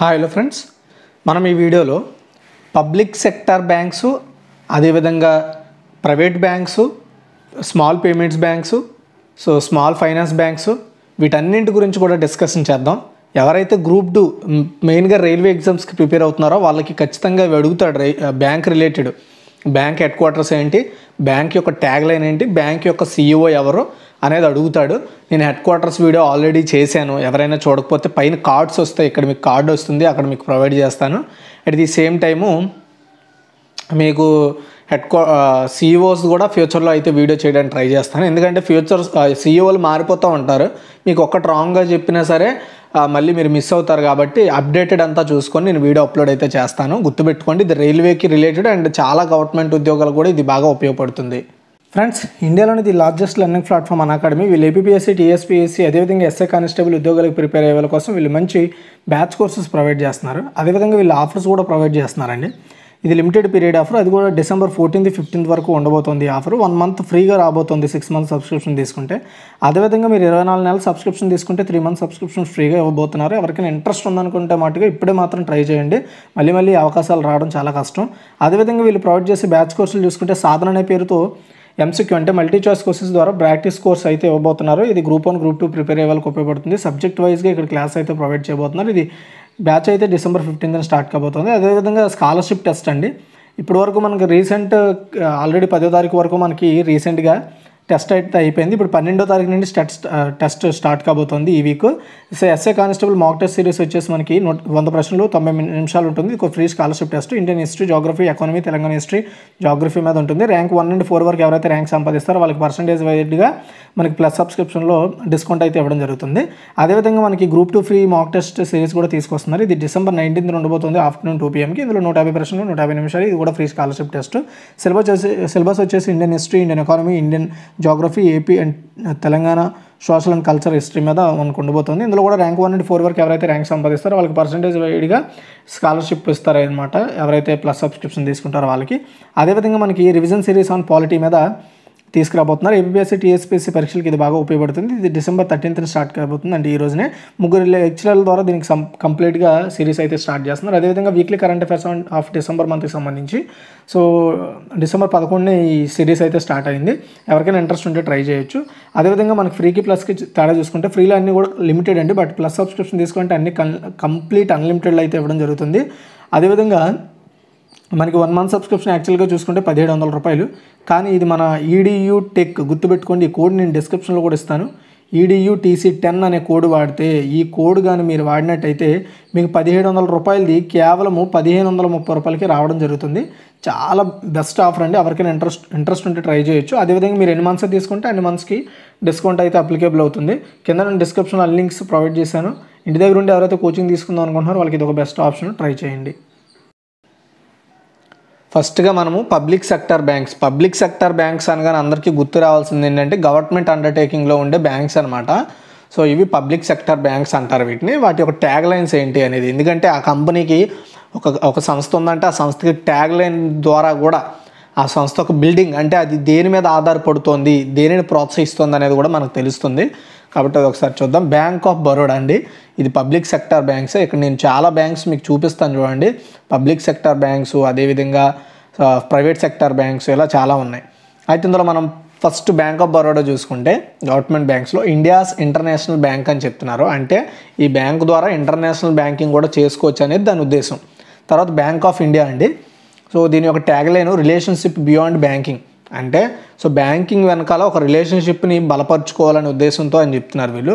hi hello friends మనం ఈ వీడియోలో పబ్లిక్ సెక్టార్ బ్యాంక్స్ అదేవిధంగా private banks small payments banks so small finance banks వీటన్నింటి గురించి కూడా డిస్కషన్ చేద్దాం ఎవరైతే గ్రూప్ టూ మెయిన్గా రైల్వే ఎగ్జామ్స్కి ప్రిపేర్ అవుతున్నారో వాళ్ళకి ఖచ్చితంగా అడుగుతాడు bank related bank headquarters ఏంటి బ్యాంక్ యొక్క ట్యాగ్ లైన్ ఏంటి బ్యాంక్ యొక్క సీఈఓ e ఎవరు అనేది అడుగుతాడు నేను హెడ్ క్వార్టర్స్ వీడియో ఆల్రెడీ చేశాను ఎవరైనా చూడకపోతే పైన కార్డ్స్ వస్తాయి ఇక్కడ మీకు కార్డు వస్తుంది అక్కడ మీకు ప్రొవైడ్ చేస్తాను అట్ ది సేమ్ టైము మీకు హెడ్ క్వా సీఈఓస్ e కూడా ఫ్యూచర్లో అయితే వీడియో చేయడానికి ట్రై చేస్తాను ఎందుకంటే ఫ్యూచర్ సీఈఓలు e మారిపోతూ ఉంటారు మీకు ఒక్కటి రాంగ్గా చెప్పినా సరే మళ్ళీ మీరు మిస్ అవుతారు కాబట్టి అప్డేటెడ్ అంతా చూసుకొని నేను వీడియో అప్లోడ్ అయితే చేస్తాను గుర్తుపెట్టుకోండి ఇది రైల్వేకి రిలేటెడ్ అండ్ చాలా గవర్నమెంట్ ఉద్యోగాలు కూడా ఇది బాగా ఉపయోగపడుతుంది ఫ్రెండ్స్ ఇండియాలోని the largest learning platform Unacademy వీళ్ళు ఏపీఎస్సీ టీఎస్పీఎస్సీ అదేవిధంగా ఎస్ఐ కానిస్టేబుల్ ఉద్యోగాలకు ప్రిపేర్ అయ్యే వాళ్ళ కోసం వీళ్ళు మంచి బ్యాచ్ కోర్సెస్ ప్రొవైడ్ చేస్తున్నారు అదేవిధంగా వీళ్ళు ఆఫర్స్ కూడా ప్రొవైడ్ చేస్తున్నారండి ఇది లిమిటెడ్ పీరియడ్ ఆఫర్ అది కూడా డిసెంబర్ ఫోర్టీన్త్ ఫిఫ్టీన్త్ వరకు ఉండబోతుంది ఆఫర్ వన్ మంత్ ఫ్రీగా రాబోతుంది సిక్స్ మంత్స్ సబ్స్క్రిప్షన్ తీసుకుంటే అదేవిధంగా మీరు ఇరవై నాలుగు నెలలు సబ్స్క్రిప్షన్ తీసుకుంటే త్రీ మంత్స్ సబ్స్క్రిప్షన్ ఫ్రీగా ఇవ్వబోతున్నారు ఎవరికైనా ఇంట్రెస్ట్ ఉందనుకుంటే మాటగా ఇప్పుడే మాత్రం ట్రై చేయండి మళ్ళీ మళ్ళీ అవకాశాలు రావడం చాలా కష్టం అదేవిధంగా వీళ్ళు ప్రొవైడ్ చేసే బ్యాచ్ కోర్సులు చూసుకుంటే సాధన అనే పేరుతో ఎంసీక్యూ అంటే మల్టీ చాయిస్ కోర్సెస్ ద్వారా ప్రాక్టీస్ కోర్స్ అయితే ఇవ్వబోతున్నారు ఇది group one group two prepare అయ్యే వాళ్ళకి ఉపయోగపడుతుంది సబ్జెక్ట్ వైజ్గా ఇక్కడ క్లాస్ అయితే ప్రొవైడ్ చేయబోతున్నారు ఇది బ్యాచ్ అయితే డిసెంబర్ ఫిఫ్టీన్త్న స్టార్ట్ కాబోతుంది అదేవిధంగా స్కాలర్షిప్ టెస్ట్ అండి ఇప్పటివరకు మనకి రీసెంట్ ఆల్రెడీ పదో తారీఖు వరకు మనకి రీసెంట్గా టెస్ట్ అయితే అయిపోయింది ఇప్పుడు పన్నెండో తారీఖు నుండి టెస్ట్ టెస్ట్ స్టార్ట్ కాబోతోంది ఈ week so SA constable mock test series వచ్చేసి మనకి వంద ప్రశ్నలు తొంభై నిమిషాలు ఉంటుంది ఒక free scholarship test Indian history geography economy Telangana history geography మీద ఉంటుంది ర్యాంక్ వన్ నుండి ఫోర్ వరకు ఎవరైతే ర్యాంక్ సంపాదిస్తారో వాళ్ళకి పర్సంటేజ్ వైడ్గా మనకి ప్లస్ సబ్స్క్రిప్షన్లో డిస్కౌంట్ అయితే ఇవ్వడం జరుగుతుంది అదేవిధంగా మనకి group two free mock test series కూడా తీసుకొస్తున్నారు ఇది డిసెంబర్ నైన్టీన్త్ ఉండబోతుంది ఆఫ్టర్నూన్ టూ పీఎంకి ఇందులో నూట యాభై ప్రశ్నలు నూట యాభై నిమిషాలు ఇది కూడా free scholarship test syllabus syllabus వచ్చేసి Indian history Indian economy Indian geography AP and Telangana social and culture history మీద మనకు ఉండబోతుంది ఇందులో కూడా ర్యాంక్ వన్ అండ్ ఫోర్ వరకు ఎవరైతే ర్యాంక్ సంపాదిస్తారో వాళ్ళకి పర్సంటేజ్ వైడ్గా స్కాలర్షిప్ ఇస్తారనమాట ఎవరైతే ప్లస్ సబ్స్క్రిప్షన్ తీసుకుంటారో వాళ్ళకి అదేవిధంగా మనకి రివిజన్ సిరీస్ ఆన్ పాలిటీ మీద తీసుకురాబోతున్నారు ఏబీఎస్సీ టీఎస్పీఎస్సీ పరీక్షలకు ఇది బాగా ఉపయోగపడుతుంది ఇది డిసెంబర్ థర్టీన్త్న స్టార్ట్ కాబోతుంది అంటే ఈ రోజునే ముగ్గురు లెక్చరర్ల ద్వారా దీనికి కంప్లీట్గా సిరీస్ అయితే స్టార్ట్ చేస్తున్నారు అదేవిధంగా weekly current affairs of December మంత్కి సంబంధించి సో డిసెంబర్ పదకొండున ఈ సిరీస్ అయితే స్టార్ట్ అయింది ఎవరికైనా ఇంట్రెస్ట్ ఉంటే ట్రై చేయొచ్చు అదేవిధంగా మనకి ఫ్రీకి ప్లస్కి తేడా చూసుకుంటే ఫ్రీలో అన్ని కూడా లిమిటెడ్ అండి బట్ ప్లస్ సబ్స్క్రిప్షన్ తీసుకుంటే అన్ని కంప్లీట్ అన్లిమిటెడ్ అయితే ఇవ్వడం జరుగుతుంది అదేవిధంగా మనకి వన్ మంత్ సబ్స్క్రిప్షన్ యాక్చువల్గా చూసుకుంటే పదిహేడు వందల రూపాయలు కానీ ఇది మన ఈడియూ e టెక్ గుర్తుపెట్టుకోండి ఈ కోడ్ నేను డిస్క్రిప్షన్లో కూడా ఇస్తాను ఈడియూ టీసీ టెన్ అనే కోడ్ వాడితే ఈ కోడ్ కానీ మీరు వాడినట్టయితే మీకు పదిహేడు వందల రూపాయలది కేవలము పదిహేను వందల ముప్పై రూపాయలకి రావడం జరుగుతుంది చాలా బెస్ట్ ఆఫర్ అండి ఎవరికైనా ఇంట్రెస్ట్ ఇంట్రెస్ట్ ఉంటే ట్రై చేయొచ్చు అదేవిధంగా మీరు ఎన్ని మంత్స్ తీసుకుంటే అన్ని మంత్స్కి డిస్కౌంట్ అయితే అప్లికేబుల్ అవుతుంది కింద నేను డిస్క్రిప్షన్లో లింక్స్ ప్రొవైడ్ చేశాను ఇంటి దగ్గర ఉండి ఎవరైతే కోచింగ్ తీసుకుందాం అనుకుంటున్నారో వాళ్ళకి ఇది ఒక బెస్ట్ ఆప్షన్ ట్రై చేయండి ఫస్ట్గా మనము public sector banks public sector banks అనగానే అందరికీ గుర్తు రావాల్సింది ఏంటంటే గవర్నమెంట్ అండర్టేకింగ్లో ఉండే బ్యాంక్స్ అనమాట సో ఇవి పబ్లిక్ సెక్టర్ బ్యాంక్స్ అంటారు వీటిని వాటి యొక్క ట్యాగ్ లైన్స్ ఏంటి అనేది ఎందుకంటే ఆ కంపెనీకి ఒక ఒక సంస్థ ఉందంటే ఆ సంస్థకి ట్యాగ్ లైన్ ద్వారా కూడా ఆ సంస్థ ఒక బిల్డింగ్ అంటే అది దేని మీద ఆధారపడుతోంది దేనిని ప్రోత్సహిస్తుంది అనేది కూడా మనకు తెలుస్తుంది కాబట్టి అది ఒకసారి చూద్దాం బ్యాంక్ ఆఫ్ బరోడా అండి ఇది పబ్లిక్ సెక్టార్ బ్యాంక్స్ ఇక్కడ నేను చాలా బ్యాంక్స్ మీకు చూపిస్తాను చూడండి పబ్లిక్ సెక్టార్ బ్యాంక్స్ అదేవిధంగా ప్రైవేట్ సెక్టార్ బ్యాంక్స్ ఇలా చాలా ఉన్నాయి అయితే ఇందులో మనం ఫస్ట్ బ్యాంక్ ఆఫ్ బరోడా చూసుకుంటే గవర్నమెంట్ బ్యాంక్స్లో ఇండియాస్ ఇంటర్నేషనల్ బ్యాంక్ అని చెప్తున్నారు అంటే ఈ బ్యాంక్ ద్వారా ఇంటర్నేషనల్ బ్యాంకింగ్ కూడా చేసుకోవచ్చు అనేది దాని ఉద్దేశం తర్వాత బ్యాంక్ ఆఫ్ ఇండియా అండి సో దీని యొక్క tag line relationship beyond banking అంటే సో బ్యాంకింగ్ వెనకాల ఒక రిలేషన్షిప్ని బలపరచుకోవాలనే ఉద్దేశంతో అని చెప్తున్నారు వీళ్ళు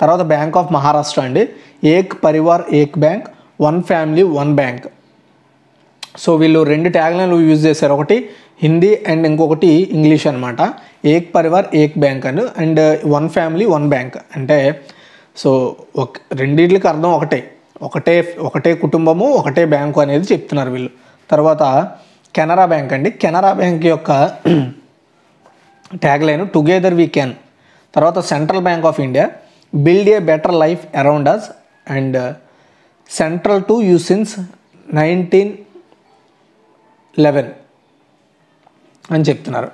తర్వాత బ్యాంక్ ఆఫ్ మహారాష్ట్ర అండి ఏక్ పరివార్ ఏక్ bank one family one bank so వీళ్ళు రెండు ట్యాగ్లైన్లు యూజ్ చేశారు ఒకటి హిందీ అండ్ ఇంకొకటి ఇంగ్లీష్ అనమాట ఏక్ పరివార్ ఏక్ bank and and one family one bank అంటే సో ఒక రెండింటికి అర్థం ఒకటే ఒకటే ఒకటే కుటుంబము ఒకటే బ్యాంకు అనేది చెప్తున్నారు వీళ్ళు తర్వాత కెనరా బ్యాంక్ అండి కెనరా బ్యాంక్ యొక్క tag line together we can తర్వాత central bank of India build a better life around us and central to you since nineteen eleven అని చెప్తున్నారు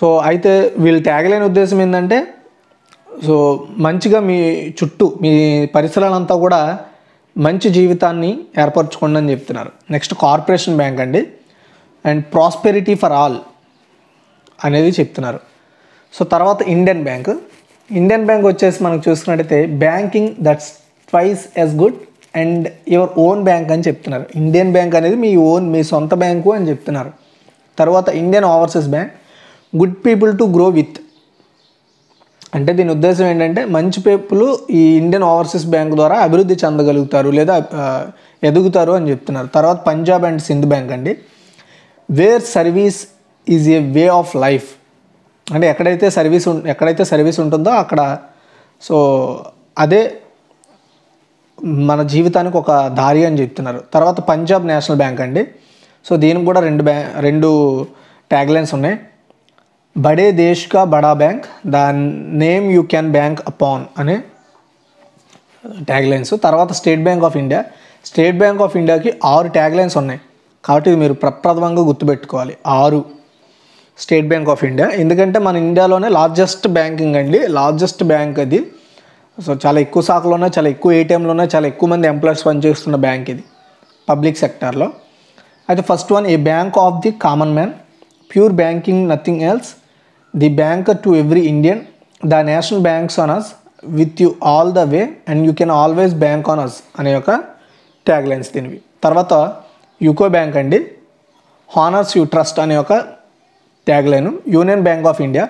సో అయితే వీళ్ళు ట్యాగ్ లైన్ ఉద్దేశం ఏంటంటే సో మంచిగా మీ చుట్టూ మీ పరిసరాలంతా కూడా మంచి జీవితాన్ని ఏర్పరచుకోండి అని చెప్తున్నారు నెక్స్ట్ కార్పొరేషన్ బ్యాంక్ అండి అండ్ ప్రాస్పెరిటీ ఫర్ ఆల్ అనేది చెప్తున్నారు సో తర్వాత ఇండియన్ బ్యాంక్ ఇండియన్ బ్యాంక్ వచ్చేసి మనం చూసుకున్నట్టయితే banking that's twice as good and your own bank అని చెప్తున్నారు ఇండియన్ బ్యాంక్ అనేది మీ ఓన్ మీ సొంత బ్యాంకు అని చెప్తున్నారు తర్వాత Indian overseas bank good people to grow with అంటే దీని ఉద్దేశం ఏంటంటే మంచి పీపుల్ ఈ ఇండియన్ ఓవర్సీస్ బ్యాంక్ ద్వారా అభివృద్ధి చెందగలుగుతారు లేదా ఎదుగుతారు అని చెప్తున్నారు తర్వాత పంజాబ్ అండ్ సింధ్ బ్యాంక్ అండి where service is a way of life అంటే ఎక్కడైతే సర్వీస్ ఎక్కడైతే సర్వీస్ ఉంటుందో అక్కడ సో అదే మన జీవితానికి ఒక దారి అని చెప్తున్నారు తర్వాత పంజాబ్ నేషనల్ బ్యాంక్ అండి సో దీనికి కూడా రెండు బ్యాంక్ రెండు ట్యాగ్లైన్స్ ఉన్నాయి బడే దేశ్ కా బడా bank the name you can bank upon అనే ట్యాగ్లైన్స్ తర్వాత state bank of India state bank of ఇండియాకి ఆరు ట్యాగ్లైన్స్ ఉన్నాయి కాబట్టి మీరు ప్రప్రథమంగా గుర్తుపెట్టుకోవాలి ఆరు స్టేట్ బ్యాంక్ ఆఫ్ ఇండియా ఎందుకంటే మన ఇండియాలోనే లార్జెస్ట్ బ్యాంకింగ్ అండి లార్జెస్ట్ బ్యాంక్ అది సో చాలా ఎక్కువ శాఖలోనే చాలా ఎక్కువ ఏటీఎంలోనే చాలా ఎక్కువ మంది ఎంప్లాయీస్ పనిచేస్తున్న బ్యాంక్ ఇది పబ్లిక్ సెక్టార్లో అయితే first one a bank of the common man pure banking nothing else the banker to every Indian the national banks on us with you all the way and you can always bank on us అనే ఒక tag lines దీనివి తర్వాత UCO bank అండి honours your trust అనే ఒక tag line union bank of India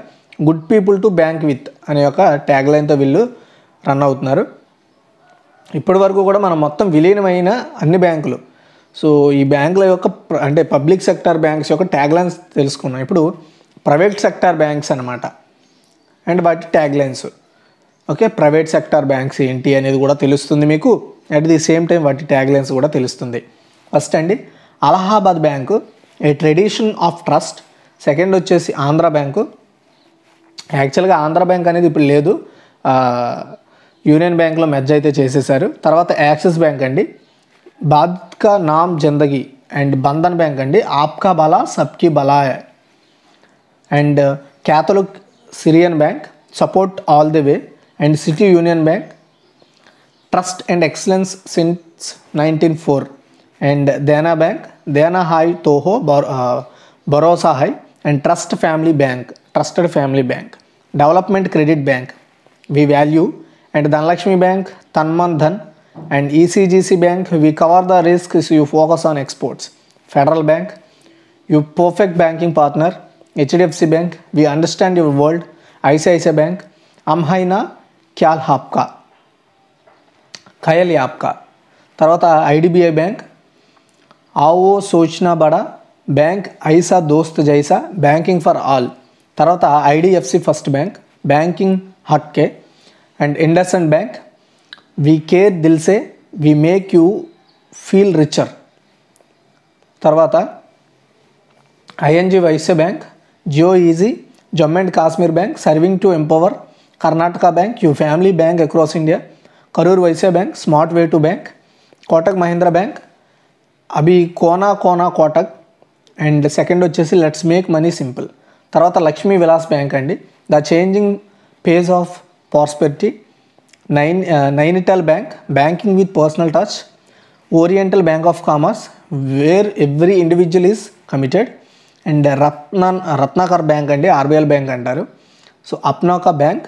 good people to bank with అనే ఒక tag లైన్తో వీళ్ళు రన్ అవుతున్నారు ఇప్పటి వరకు కూడా మనం మొత్తం విలీనమైన అన్ని బ్యాంకులు సో ఈ బ్యాంకుల యొక్క అంటే పబ్లిక్ సెక్టార్ బ్యాంక్స్ యొక్క ట్యాగ్ లైన్స్ తెలుసుకున్నాం ఇప్పుడు ప్రైవేట్ సెక్టార్ బ్యాంక్స్ అనమాట అండ్ వాటి tag lines okay private sector banks ఏంటి అనేది కూడా తెలుస్తుంది మీకు అట్ ది సేమ్ టైం వాటి ట్యాగ్ లైన్స్ కూడా తెలుస్తుంది ఫస్ట్ అండి Allahabad bank a tradition of trust second వచ్చేసి ఆంధ్ర బ్యాంకు యాక్చువల్గా ఆంధ్ర బ్యాంక్ అనేది ఇప్పుడు లేదు యూనియన్ బ్యాంక్లో మెజ్జ అయితే చేసేశారు తర్వాత యాక్సిస్ బ్యాంక్ అండి బాద్కా నామ్ జిందగీ అండ్ బంధన్ బ్యాంక్ అండి ఆప్కా బలా సబ్కి బలాయ and Catholic Syrian bank support all the way and city union bank trust and excellence since nineteen four and Dena bank देना हाई तोहो भरोसा हाई and trust family bank trusted family bank development credit bank we value and Dhanlaxmi bank तन्मन धन and ECGC bank we cover the risk you focus on exports federal bank you perfect banking partner HDFC bank we understand your world ICICI bank अमहना ख्याल हापका खयल यापका तरह ईडीबीआई bank आओ सोचना बड़ा bank ऐसा दोस्त जैसा बैंकिंग फर् आल तरह ईडीएफसी फस्ट बैंक बैंकिंग हके एंड इंडस बैंक वी के दिलसे we make you feel richer तरवा ई ईएनजी वैश्य बैंक जियो easy Jammu and Kashmir bank serving to empower Karnataka bank you family bank across India Karur Vysya bank smart way to bank Kotak Mahindra bank అవి కోనా కోనా Kotak and second వచ్చేసి లెట్స్ మేక్ మనీ సింపుల్ తర్వాత Lakshmi Vilas bank అండి the changing page of prosperity నైన్ Nainital bank banking with personal touch oriental bank of commerce where every individual is committed and రత్న Ratnakar bank అండి RBL bank అంటారు సో అప్నాకా bank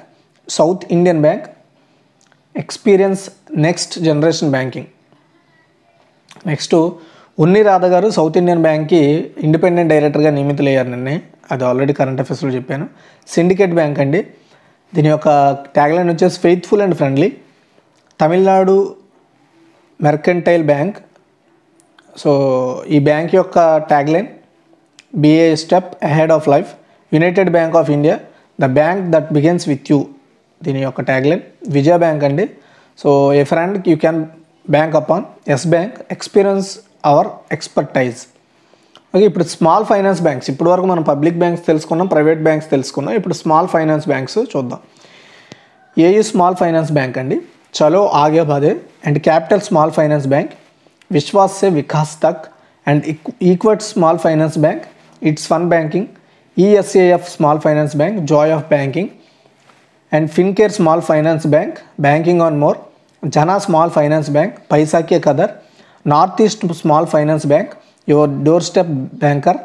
south Indian bank experience next generation banking next ఉన్ని రాధ గారు south Indian బ్యాంక్కి independent డైరెక్టర్గా నియమితులయ్యారు నిన్నే అది ఆల్రెడీ కరెంట్ అఫేర్స్లో చెప్పాను సిండికేట్ బ్యాంక్ అండి దీని యొక్క ట్యాగ్లైన్ వచ్చేసి faithful and friendly Tamil Nadu mercantile bank so ఈ బ్యాంక్ యొక్క tagline be a step ahead of life united bank of India the bank that begins with you దీని యొక్క ట్యాగ్లైన్ విజయ బ్యాంక్ అండి so a friend you can bank upon yes bank experience our expertise okay ఇప్పుడు small finance banks ఇప్పుడు వరకు మనం public banks తెలుసుకున్నాం private banks తెలుసుకున్నాం ఇప్పుడు స్మాల్ ఫైనాన్స్ బ్యాంక్స్ చూద్దాం ఏయు స్మాల్ ఫైనాన్స్ బ్యాంక్ అండి చలో ఆగే బాధే and capital small finance bank విశ్వాస్ సే వికాస్ తక్ and Equitas small finance bank it's fun banking ESAF small finance bank joy of banking and Fincare small finance bank banking on more Jana small finance bank పైసాకే కదర్ north east small finance bank your doorstep banker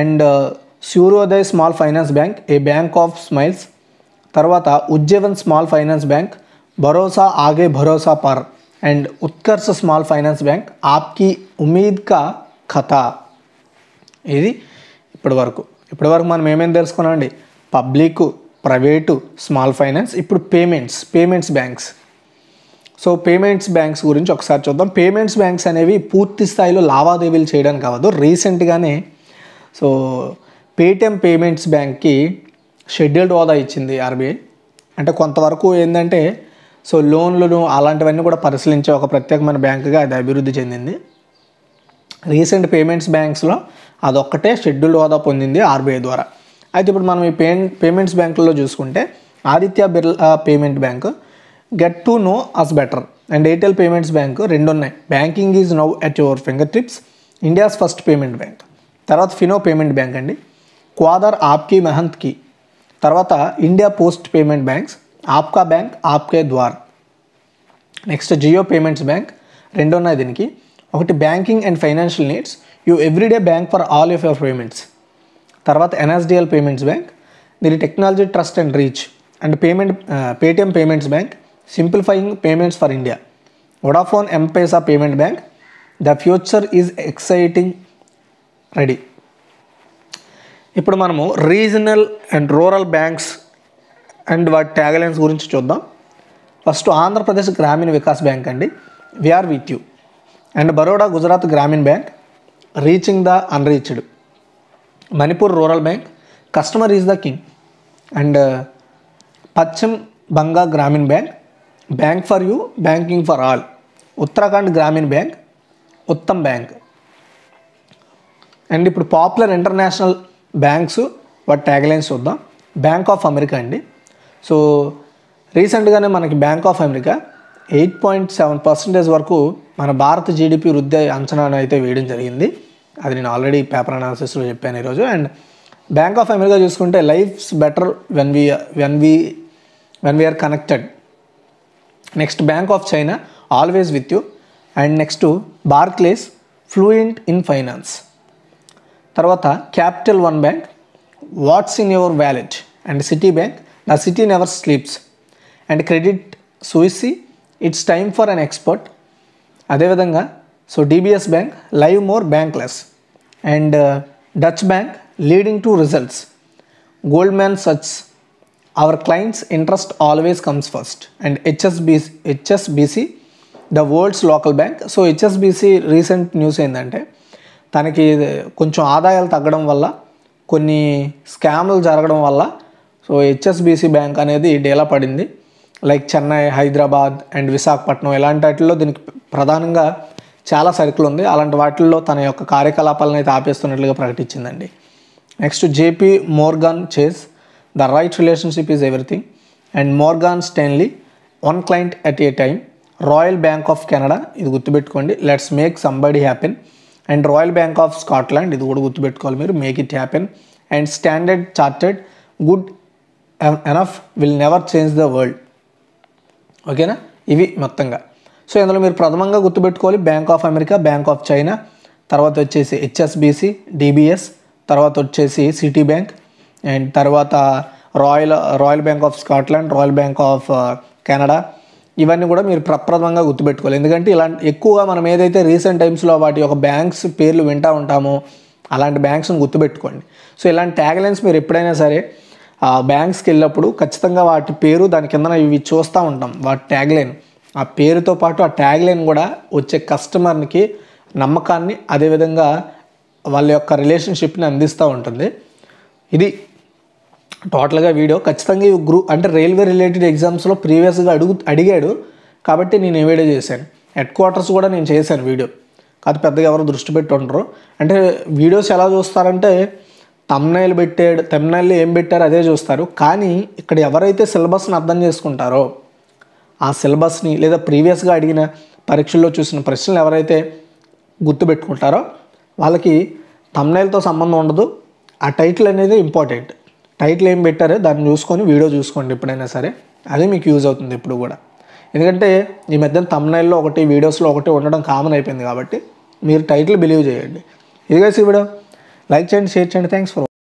and Suryoday small finance bank a bank of smiles తర్వాత Ujjivan small finance bank భరోసా ఆగే భరోసా per and Utkarsh small finance bank ఆప్కి ఉమీద్ కా కథ ఇది ఇప్పటి వరకు ఇప్పటి వరకు మనం ఏమేమి తెలుసుకున్నామండి పబ్లిక్ ప్రైవేటు స్మాల్ ఫైనాన్స్ ఇప్పుడు payments payments banks so payments banks గురించి ఒకసారి చూద్దాం పేమెంట్స్ బ్యాంక్స్ అనేవి పూర్తి స్థాయిలో లావాదేవీలు చేయడానికి అవ్వదు రీసెంట్గానే సో పేటిఎం పేమెంట్స్ బ్యాంక్కి షెడ్యూల్డ్ హోదా ఇచ్చింది ఆర్బీఐ అంటే కొంతవరకు ఏంటంటే సో లోన్లను అలాంటివన్నీ కూడా పరిశీలించే ఒక ప్రత్యేకమైన బ్యాంకుగా అది అభివృద్ధి చెందింది రీసెంట్ పేమెంట్స్ బ్యాంక్స్లో అదొక్కటే షెడ్యూల్డ్ హోదా పొందింది ఆర్బీఐ ద్వారా అయితే ఇప్పుడు మనం ఈ పే పేమెంట్స్ బ్యాంకుల్లో చూసుకుంటే Aditya Birla payment bank get to know us better and Airtel payments bank రెండు ఉన్నాయి banking is now at your fingertips India's first payment bank తర్వాత ఫినో పేమెంట్ బ్యాంక్ అండి క్వాదర్ ఆప్కి మెహంత్కి తర్వాత ఇండియా పోస్ట్ పేమెంట్ బ్యాంక్స్ ఆప్కా బ్యాంక్ ఆప్కే ద్వార్ నెక్స్ట్ జియో పేమెంట్స్ బ్యాంక్ రెండు ఉన్నాయి దీనికి ఒకటి banking and financial needs you everyday bank for all of your payments తర్వాత ఎన్ఎస్డిఎల్ పేమెంట్స్ బ్యాంక్ దీని technology trust and reach and payment Paytm payments bank simplifying payments for India Vodafone M-Pesa payment bank the future is exciting ready ఇప్పుడు మనము regional and rural banks and వాటి taglines గురించి చూద్దాం first Andhra Pradesh Grameena Vikas bank అండి we're with you and Baroda Gujarat Gramin bank reaching the unreached Manipur rural bank customer is the king and Paschim Banga Gramin bank bank for you banking for all Uttarakhand Gramin bank Uttam bank and ఇప్పుడు popular international banks వాటి taglines చూద్దాం bank of America అండి so రీసెంట్గానే మనకి bank of America eight point seven percentage వరకు మన భారత GDP వృద్ధి అంచనాను అయితే వేయడం జరిగింది అది నేను ఆల్రెడీ పేపర్ అనాలిసిస్లో చెప్పాను ఈరోజు అండ్ బ్యాంక్ ఆఫ్ అమెరికా చూసుకుంటే life's better when we when we when we're connected next bank of china always with you and next to barclays fluent in finance Tarwata, capital one bank what's in your wallet and city bank the city never sleeps and credit suisse it's time for an expert adevidhanga so dbs bank live more bankless and uh, dutch bank leading to results goldman sachs our clients interest always comes first and HSBC HSBC the world's local bank so HSBC recent news ఏంటంటే తనకి కొంచెం ఆదాయాలు తగ్గడం వల్ల కొన్ని స్కామ్లు జరగడం వల్ల సో హెచ్ఎస్బిసి బ్యాంక్ అనేది డేలా పడింది లైక్ చెన్నై హైదరాబాద్ అండ్ విశాఖపట్నం ఇలాంటి వాటిల్లో దీనికి ప్రధానంగా చాలా సరుకులు ఉంది అలాంటి వాటిల్లో తన యొక్క కార్యకలాపాలను అయితే ఆపేస్తున్నట్లుగా ప్రకటించిందండి next JP Morgan Chase the right relationship is everything and Morgan Stanley one client at a time Royal Bank of Canada ఇది గుర్తుపెట్టుకోండి let's make somebody happen and Royal Bank of Scotland ఇది కూడా గుర్తుపెట్టుకోవాలి మీరు make it happen and Standard Chartered good enough will never change the world ఓకేనా ఇవి మొత్తంగా so ఇందులో మీరు ప్రథమంగా గుర్తుపెట్టుకోవాలి Bank of America Bank of China తర్వాత వచ్చేసి హెచ్ఎస్బిసి డిబిఎస్ తర్వాత వచ్చేసి సిటీ బ్యాంక్ అండ్ తర్వాత Royal Royal Bank of Scotland Royal Bank of Canada ఇవన్నీ కూడా మీరు ప్రప్రథమంగా గుర్తుపెట్టుకోవాలి ఎందుకంటే ఇలాంటి ఎక్కువగా మనం ఏదైతే రీసెంట్ టైమ్స్లో వాటి యొక్క బ్యాంక్స్ పేర్లు వింటూ ఉంటామో అలాంటి బ్యాంక్స్ని గుర్తుపెట్టుకోండి సో ఇలాంటి ట్యాగ్లైన్స్ మీరు ఎప్పుడైనా సరే ఆ బ్యాంక్స్కి వెళ్ళినప్పుడు ఖచ్చితంగా వాటి పేరు దాని కింద ఇవి చూస్తూ ఉంటాం వాటి ట్యాగ్లైన్ ఆ పేరుతో పాటు ఆ ట్యాగ్లైన్ కూడా వచ్చే కస్టమర్కి నమ్మకాన్ని అదేవిధంగా వాళ్ళ యొక్క రిలేషన్షిప్ని అందిస్తూ ఉంటుంది ఇది టోటల్గా వీడియో ఖచ్చితంగా ఈ గ్రూప్ అంటే రైల్వే రిలేటెడ్ ఎగ్జామ్స్లో ప్రీవియస్గా అడుగు అడిగాడు కాబట్టి నేను ఈ వీడియో చేశాను హెడ్ క్వార్టర్స్ కూడా నేను చేశాను వీడియో కాదు పెద్దగా ఎవరు దృష్టి పెట్టి ఉండరు అంటే వీడియోస్ ఎలా చూస్తారంటే తమ్నైల్ పెట్టాడు తమ్నైల్లో ఏం పెట్టారో అదే చూస్తారు కానీ ఇక్కడ ఎవరైతే సిలబస్ని అర్థం చేసుకుంటారో ఆ సిలబస్ని లేదా ప్రీవియస్గా అడిగిన పరీక్షల్లో చూసిన ప్రశ్నలు ఎవరైతే గుర్తుపెట్టుకుంటారో వాళ్ళకి తమ్నైల్తో సంబంధం ఉండదు ఆ టైటిల్ అనేది ఇంపార్టెంట్ టైటిల్ ఏం పెట్టారో దాన్ని చూసుకొని వీడియో చూసుకోండి ఎప్పుడైనా సరే అది మీకు యూజ్ అవుతుంది ఎప్పుడు కూడా ఎందుకంటే ఈ మధ్యన తమ్నైల్లో ఒకటి వీడియోస్లో ఒకటి ఉండడం కామన్ అయిపోయింది కాబట్టి మీరు టైటిల్ బిలీవ్ చేయండి ఇది కలిసి వీడియో లైక్ చేయండి షేర్ చేయండి థ్యాంక్స్ ఫర్